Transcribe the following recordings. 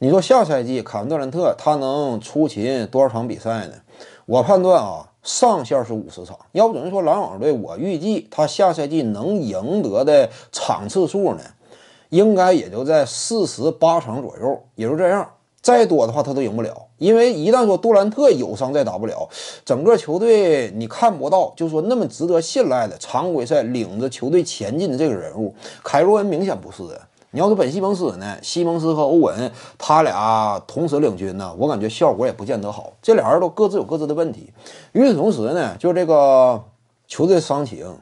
你说下赛季凯文杜兰特他能出勤多少场比赛呢？我判断啊，上限是五十场。要不怎么说篮网队？我预计他下赛季能赢得的场次数呢，应该也就在四十八场左右。也就这样，再多的话他都赢不了。因为一旦说杜兰特有伤再打不了，整个球队你看不到，就说那么值得信赖的常规赛领着球队前进的这个人物，凯罗恩明显不是的。你要是本西蒙斯呢？西蒙斯和欧文他俩同时领军呢，我感觉效果也不见得好。这俩人都各自有各自的问题。与此同时呢，就这个球队伤情，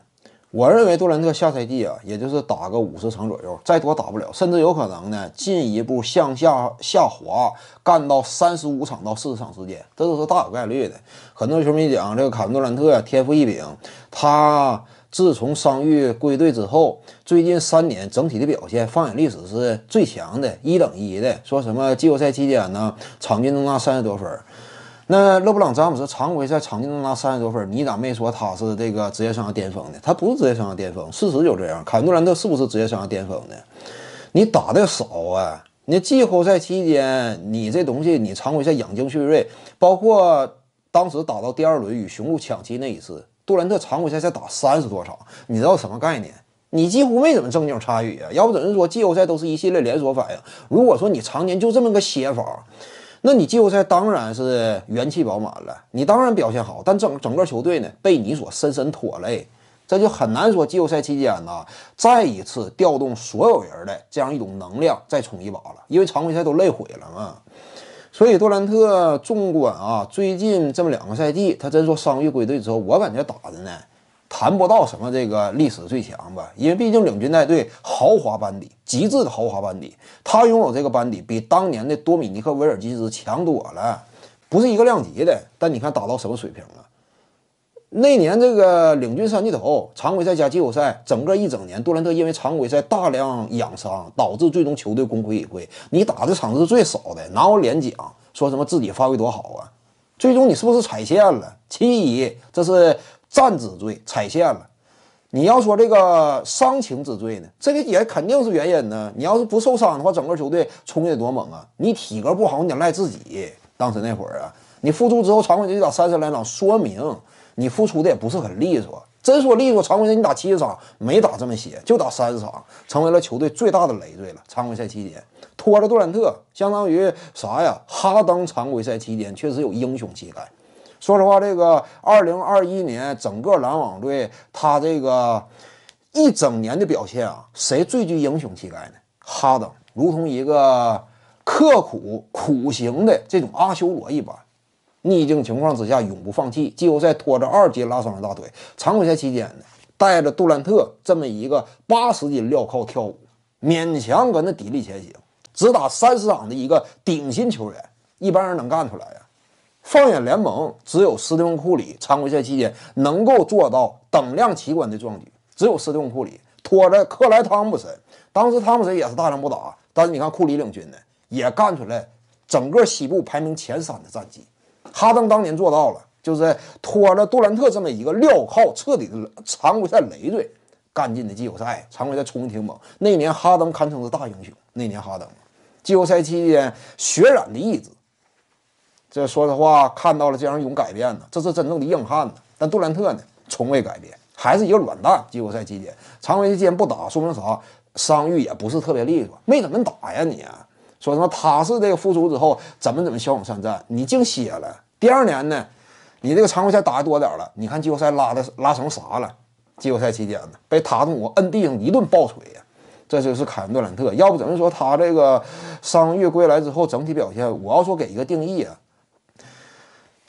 我认为杜兰特下赛季啊，也就是打个五十场左右，再多打不了，甚至有可能呢，进一步向下下滑，干到三十五场到四十场之间，这都是大有概率的。很多球迷讲这个卡杜兰特天赋异禀，他。自从伤愈归队之后，最近三年整体的表现放眼历史是最强的，一等一的。说什么季后赛期间呢，场均能拿三十多分？那勒布朗·詹姆斯常规赛场均能拿三十多分，你咋没说他是这个职业生涯巅峰呢？他不是职业生涯巅峰，事实就这样。凯文·杜兰特是不是职业生涯巅峰呢？你打的少啊！你季后赛期间，你这东西，你常规赛养精蓄锐，包括当时打到第二轮与雄鹿抢七那一次。杜兰特常规赛才打三十多场，你知道什么概念？你几乎没怎么正经参与啊，要不等于说季后赛都是一系列连锁反应。如果说你常年就这么个写法，那你季后赛当然是元气饱满了，你当然表现好。但整整个球队呢，被你所深深拖累，这就很难说季后赛期间呢，再一次调动所有人的这样一种能量，再冲一把了。因为常规赛都累毁了嘛。所以杜兰特纵观啊，最近这么两个赛季，他真说伤愈归队之后，我感觉打的呢，谈不到什么这个历史最强吧，因为毕竟领军带队豪华班底，极致的豪华班底，他拥有这个班底，比当年的多米尼克威尔基斯强多了，不是一个量级的。但你看打到什么水平了？那年这个领军三巨头常规赛加季后赛，整个一整年，杜兰特因为常规赛大量养伤，导致最终球队功亏一篑。你打的场子最少的，拿我脸讲，说什么自己发挥多好啊？最终你是不是踩线了？其一，这是战之罪，踩线了。你要说这个伤情之罪呢，这个也肯定是原因呢。你要是不受伤的话，整个球队冲的多猛啊！你体格不好，你赖自己。当时那会儿啊，你复出之后常规就打三十来场，说明。你付出的也不是很利索，真说利索，常规赛你打七十场没打这么些，就打三十场，成为了球队最大的累赘了。常规赛期间拖着杜兰特，相当于啥呀？哈登常规赛期间确实有英雄气概。说实话，这个二零二一年整个篮网队他这个一整年的表现啊，谁最具英雄气概呢？哈登，如同一个刻苦苦行的这种阿修罗一般。逆境情况之下永不放弃，季后赛拖着二级拉伤的大腿，常规赛期间呢带着杜兰特这么一个八十斤镣铐跳舞，勉强搁那砥砺前行，只打三十场的一个顶薪球员，一般人能干出来呀？放眼联盟，只有斯蒂芬·库里常规赛期间能够做到等量齐观的壮举，只有斯蒂芬·库里拖着克莱·汤普森，当时汤普森也是大伤不打，但是你看库里领军呢，也干出来整个西部排名前三的战绩。哈登当年做到了，就是拖了杜兰特这么一个镣铐，彻底的常规赛累赘，干进的季后赛常规赛冲的挺猛。那年哈登堪称是大英雄，那年哈登季后赛期间血染的意志，这说实话看到了这样一种改变呢，这是真正的硬汉呢。但杜兰特呢，从未改变，还是一个软蛋。季后赛期间常规期间不打，说明啥？伤愈也不是特别利索，没怎么打呀你。说什么？他是这个复出之后怎么怎么骁勇善战？你净写了。第二年呢，你这个常规赛打的多点了？你看季后赛拉的拉成啥了？季后赛期间呢，被塔图姆摁地上一顿暴锤呀！这就是凯文·杜兰特。要不怎么说他这个伤愈归来之后整体表现？我要说给一个定义啊，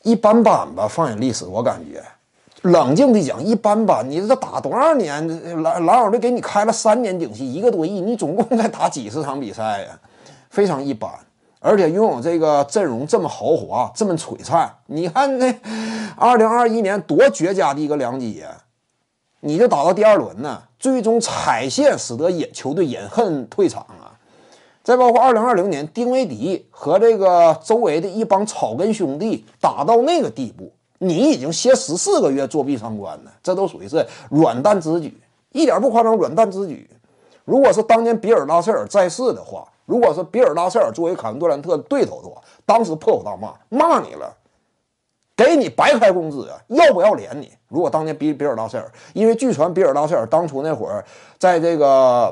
一般般吧。放眼历史，我感觉冷静地讲，一般般。你这打多少年？老老网的给你开了三年顶薪，一个多亿，你总共才打几十场比赛呀？非常一般，而且拥有这个阵容这么豪华、这么璀璨，你看那，二零二一年多绝佳的一个良机，你就打到第二轮呢，最终踩线使得也球队饮恨退场啊！再包括二零二零年丁威迪和这个周围的一帮草根兄弟打到那个地步，你已经歇十四个月作弊上关呢，这都属于是软蛋之举，一点不夸张，软蛋之举。如果是当年比尔·拉塞尔在世的话，如果是比尔拉塞尔作为凯文杜兰特对头的话，当时破口大骂，骂你了，给你白开工资啊，要不要脸你？如果当年比比尔拉塞尔，因为据传比尔拉塞尔当初那会儿在这个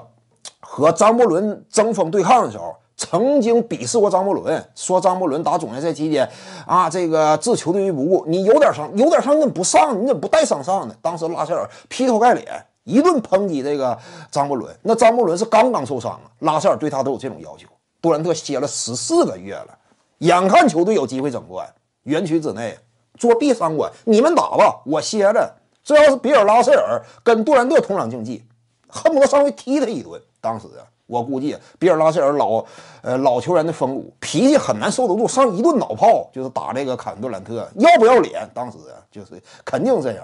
和张伯伦争锋对抗的时候，曾经鄙视过张伯伦，说张伯伦打总决赛期间啊，这个置球队于不顾，你有点伤，有点伤你怎么不上？你怎么不带伤上呢？当时拉塞尔劈头盖脸。一顿抨击这个张伯伦，那张伯伦是刚刚受伤啊，拉塞尔对他都有这种要求。杜兰特歇了十四个月了，眼看球队有机会整冠，园区之内作弊三关，你们打吧，我歇着。这要是比尔·拉塞尔跟杜兰特同场竞技，恨不得上去踢他一顿。当时啊，我估计比尔·拉塞尔老，呃，老球员的风骨，脾气很难受得住，上一顿脑炮就是打这个坎杜兰特，要不要脸？当时啊，就是肯定这样。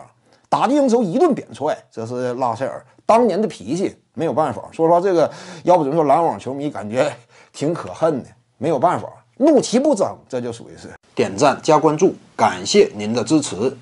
打的赢就一顿扁踹，这是拉塞尔当年的脾气，没有办法。说实话，这个要不怎么说篮网球迷感觉挺可恨的，没有办法，怒其不争，这就属于是点赞加关注，感谢您的支持。